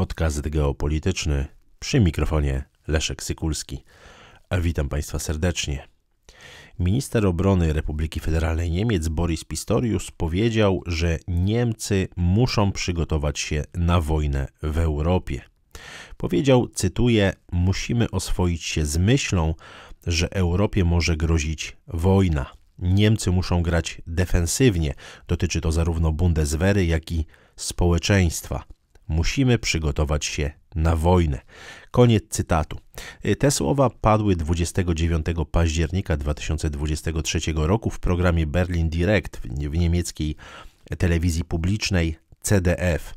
Podcast geopolityczny przy mikrofonie Leszek Sykulski. Witam Państwa serdecznie. Minister obrony Republiki Federalnej Niemiec Boris Pistorius powiedział, że Niemcy muszą przygotować się na wojnę w Europie. Powiedział, cytuję: Musimy oswoić się z myślą, że Europie może grozić wojna. Niemcy muszą grać defensywnie. Dotyczy to zarówno Bundeswehry, jak i społeczeństwa. Musimy przygotować się na wojnę. Koniec cytatu. Te słowa padły 29 października 2023 roku w programie Berlin Direct w niemieckiej telewizji publicznej CDF.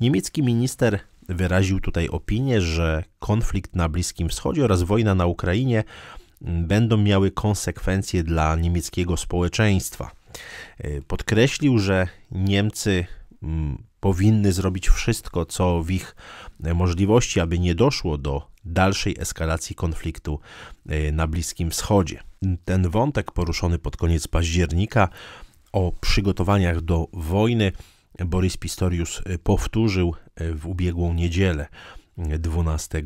Niemiecki minister wyraził tutaj opinię, że konflikt na Bliskim Wschodzie oraz wojna na Ukrainie mm, będą miały konsekwencje dla niemieckiego społeczeństwa. E, podkreślił, że Niemcy Mm, powinny zrobić wszystko, co w ich e, możliwości, aby nie doszło do dalszej eskalacji konfliktu e, na Bliskim Wschodzie. Ten wątek poruszony pod koniec października o przygotowaniach do wojny Boris Pistorius e, powtórzył w ubiegłą niedzielę 12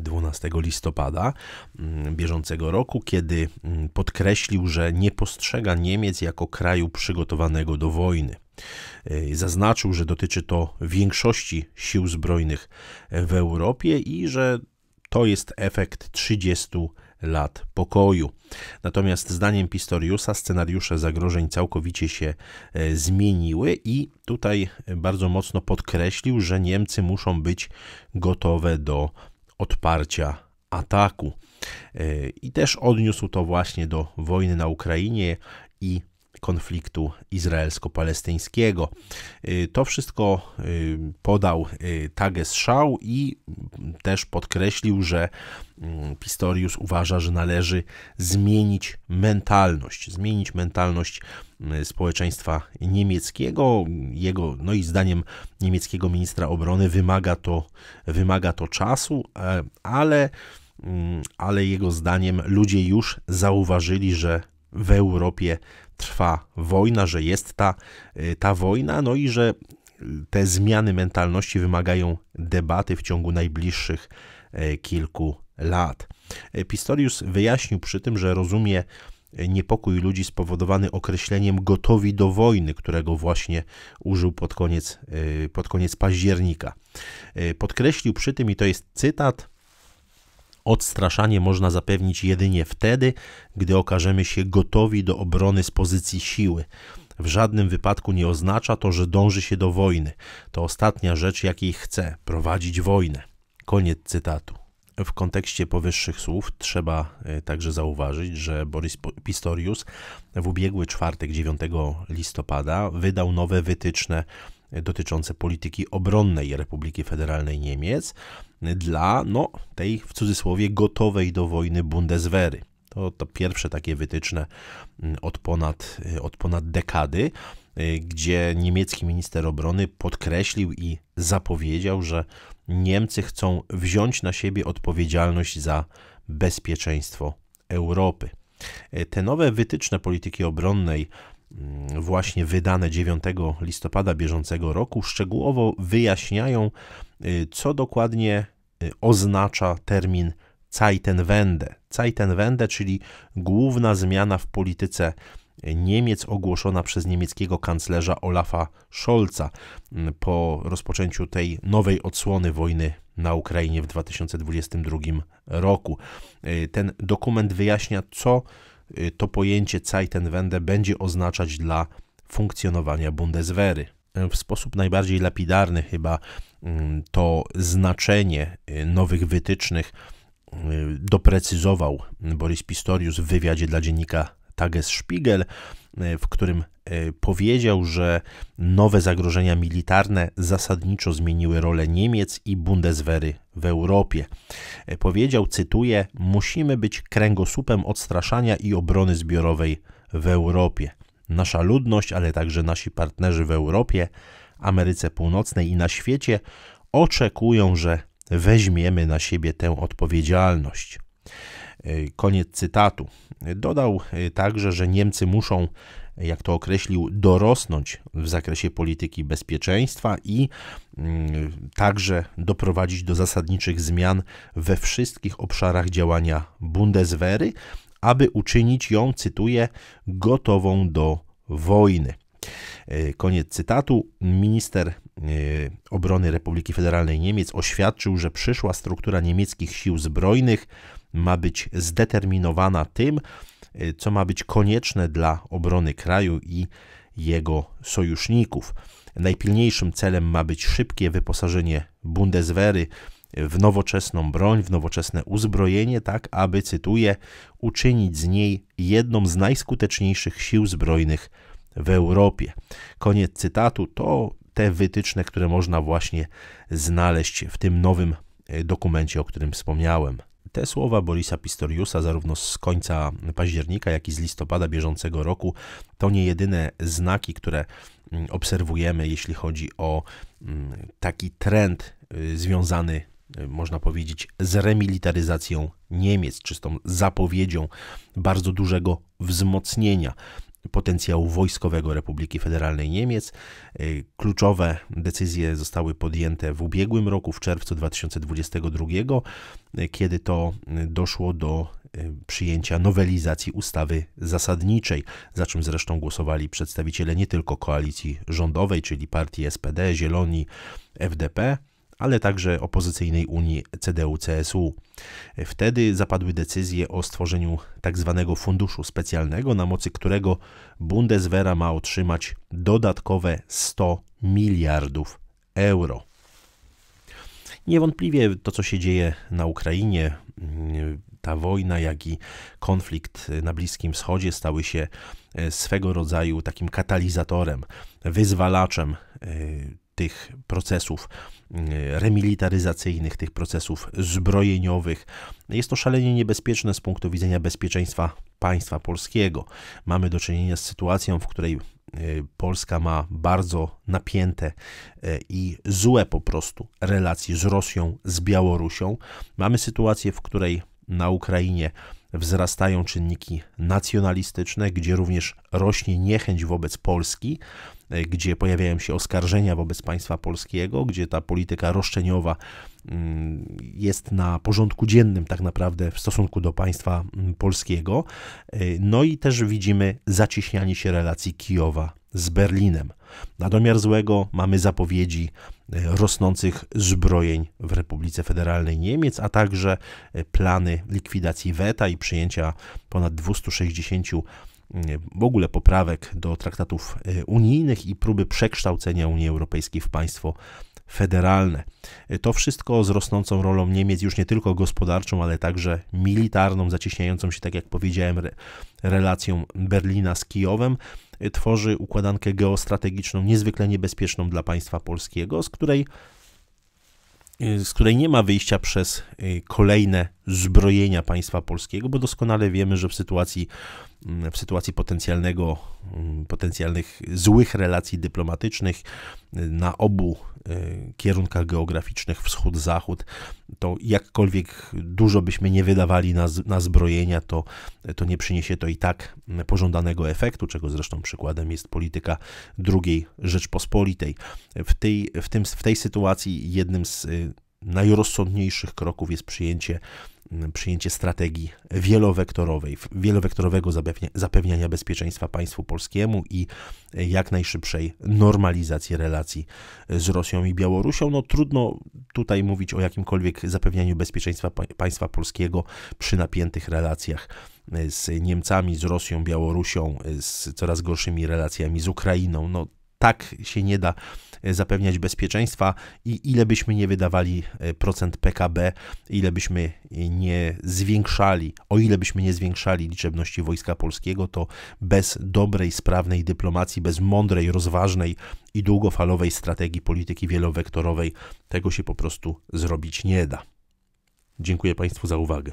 12 listopada mm, bieżącego roku, kiedy mm, podkreślił, że nie postrzega Niemiec jako kraju przygotowanego do wojny. E, zaznaczył, że dotyczy to większości sił zbrojnych w Europie i że to jest efekt 30 lat pokoju. Natomiast zdaniem Pistoriusa scenariusze zagrożeń całkowicie się e, zmieniły i tutaj bardzo mocno podkreślił, że Niemcy muszą być gotowe do odparcia ataku. E, I też odniósł to właśnie do wojny na Ukrainie i konfliktu izraelsko-palestyńskiego. Y, to wszystko y, podał y, Tages i też podkreślił, że mm, Pistorius uważa, że należy zmienić mentalność, zmienić mentalność społeczeństwa niemieckiego. Jego, no i zdaniem niemieckiego ministra obrony wymaga to, wymaga to czasu, e, ale, mm, ale jego zdaniem ludzie już zauważyli, że w Europie trwa wojna, że jest ta, y, ta wojna, no i że te zmiany mentalności wymagają debaty w ciągu najbliższych y, kilku lat. Y, Pistorius wyjaśnił przy tym, że rozumie niepokój ludzi spowodowany określeniem gotowi do wojny, którego właśnie użył pod koniec, pod koniec października. Podkreślił przy tym, i to jest cytat, Odstraszanie można zapewnić jedynie wtedy, gdy okażemy się gotowi do obrony z pozycji siły. W żadnym wypadku nie oznacza to, że dąży się do wojny. To ostatnia rzecz, jakiej chce prowadzić wojnę. Koniec cytatu. W kontekście powyższych słów trzeba e, także zauważyć, że Boris Pistorius w ubiegły czwartek 9 listopada wydał nowe wytyczne dotyczące polityki obronnej Republiki Federalnej Niemiec dla no, tej w cudzysłowie gotowej do wojny Bundeswehry. To, to pierwsze takie wytyczne mm, od ponad, y, od ponad dekady, y, gdzie niemiecki minister obrony podkreślił i zapowiedział, że Niemcy chcą wziąć na siebie odpowiedzialność za bezpieczeństwo Europy. Y, te nowe wytyczne polityki obronnej Mm, właśnie wydane 9 listopada bieżącego roku szczegółowo wyjaśniają, y, co dokładnie y, oznacza termin Zeitenwende. Zeitenwende, czyli główna zmiana w polityce y, Niemiec ogłoszona przez niemieckiego kanclerza Olafa Scholza mm, po rozpoczęciu tej nowej odsłony wojny na Ukrainie w 2022 roku. Ten dokument wyjaśnia, co Y, to pojęcie Zeitenwende będzie oznaczać dla funkcjonowania Bundeswehry. Y, w sposób najbardziej lapidarny chyba mm, to znaczenie y, nowych wytycznych doprecyzował Boris Pistorius w wywiadzie dla dziennika Spiegel, e, w którym e, powiedział, że nowe zagrożenia militarne zasadniczo zmieniły rolę Niemiec i Bundeswehry w Europie. E, powiedział, cytuję: Musimy być kręgosłupem odstraszania i obrony zbiorowej w Europie. Nasza ludność, ale także nasi partnerzy w Europie, Ameryce Północnej i na świecie oczekują, że weźmiemy na siebie tę odpowiedzialność. E, koniec cytatu. Dodał e, także, że Niemcy muszą, jak to określił, dorosnąć w zakresie polityki bezpieczeństwa i mm, także doprowadzić do zasadniczych zmian we wszystkich obszarach działania Bundeswehry, aby uczynić ją, cytuję, gotową do wojny. E, koniec cytatu. Minister obrony Republiki Federalnej Niemiec oświadczył, że przyszła struktura niemieckich sił zbrojnych ma być zdeterminowana tym, e, co ma być konieczne dla obrony kraju i jego sojuszników. Najpilniejszym celem ma być szybkie wyposażenie Bundeswehry w nowoczesną broń, w nowoczesne uzbrojenie, tak aby, cytuję, uczynić z niej jedną z najskuteczniejszych sił zbrojnych w Europie. Koniec cytatu. To te wytyczne, które można właśnie znaleźć w tym nowym e, dokumencie, o którym wspomniałem. Te słowa Borisa Pistoriusa zarówno z końca października, jak i z listopada bieżącego roku to nie jedyne znaki, które mm, obserwujemy, jeśli chodzi o mm, taki trend y, związany y, można powiedzieć, z remilitaryzacją Niemiec, czy z tą zapowiedzią bardzo dużego wzmocnienia potencjału wojskowego Republiki Federalnej Niemiec. Y, kluczowe decyzje zostały podjęte w ubiegłym roku, w czerwcu 2022, y, kiedy to y, doszło do przyjęcia nowelizacji ustawy zasadniczej, za czym zresztą głosowali przedstawiciele nie tylko koalicji rządowej, czyli partii SPD, Zieloni, FDP, ale także opozycyjnej Unii CDU-CSU. Wtedy zapadły decyzje o stworzeniu tzw. Tak funduszu specjalnego, na mocy którego Bundeswehra ma otrzymać dodatkowe 100 miliardów euro. Niewątpliwie to, co się dzieje na Ukrainie, ta wojna, jak i konflikt na Bliskim Wschodzie stały się e, swego rodzaju takim katalizatorem, wyzwalaczem e, tych procesów Y, remilitaryzacyjnych, tych procesów zbrojeniowych. Jest to szalenie niebezpieczne z punktu widzenia bezpieczeństwa państwa polskiego. Mamy do czynienia z sytuacją, w której y, Polska ma bardzo napięte y, i złe po prostu relacje z Rosją, z Białorusią. Mamy sytuację, w której na Ukrainie wzrastają czynniki nacjonalistyczne, gdzie również rośnie niechęć wobec Polski. E, gdzie pojawiają się oskarżenia wobec państwa polskiego, gdzie ta polityka roszczeniowa mm, jest na porządku dziennym tak naprawdę w stosunku do państwa mm, polskiego. E, no i też widzimy zacieśnianie się relacji Kijowa z Berlinem. Na domiar złego mamy zapowiedzi e, rosnących zbrojeń w Republice Federalnej Niemiec, a także plany likwidacji weta i przyjęcia ponad 260 w ogóle poprawek do traktatów y, unijnych i próby przekształcenia Unii Europejskiej w państwo federalne. Y, to wszystko z rosnącą rolą Niemiec już nie tylko gospodarczą, ale także militarną, zacieśniającą się, tak jak powiedziałem, re relacją Berlina z Kijowem, y, tworzy układankę geostrategiczną niezwykle niebezpieczną dla państwa polskiego, z której z której nie ma wyjścia przez kolejne zbrojenia państwa polskiego, bo doskonale wiemy, że w sytuacji, mm, w sytuacji potencjalnego, mm, potencjalnych złych relacji dyplomatycznych y, na obu y, kierunkach geograficznych, wschód-zachód, to jakkolwiek dużo byśmy nie wydawali na, na zbrojenia, to, to nie przyniesie to i tak mm, pożądanego efektu, czego zresztą przykładem jest polityka II Rzeczpospolitej. W tej, w tym, w tej sytuacji jednym z y, najrozsądniejszych kroków jest przyjęcie, mm, przyjęcie strategii wielowektorowej, wielowektorowego zapewniania bezpieczeństwa państwu polskiemu i e, jak najszybszej normalizacji relacji z Rosją i Białorusią. No trudno tutaj mówić o jakimkolwiek zapewnianiu bezpieczeństwa państwa polskiego przy napiętych relacjach e, z Niemcami, z Rosją, Białorusią, e, z coraz gorszymi relacjami z Ukrainą. No tak się nie da e, zapewniać bezpieczeństwa i ile byśmy nie wydawali e, procent PKB, ile byśmy e, nie zwiększali, o ile byśmy nie zwiększali liczebności Wojska Polskiego, to bez dobrej, sprawnej dyplomacji, bez mądrej, rozważnej i długofalowej strategii polityki wielowektorowej tego się po prostu zrobić nie da. Dziękuję Państwu za uwagę.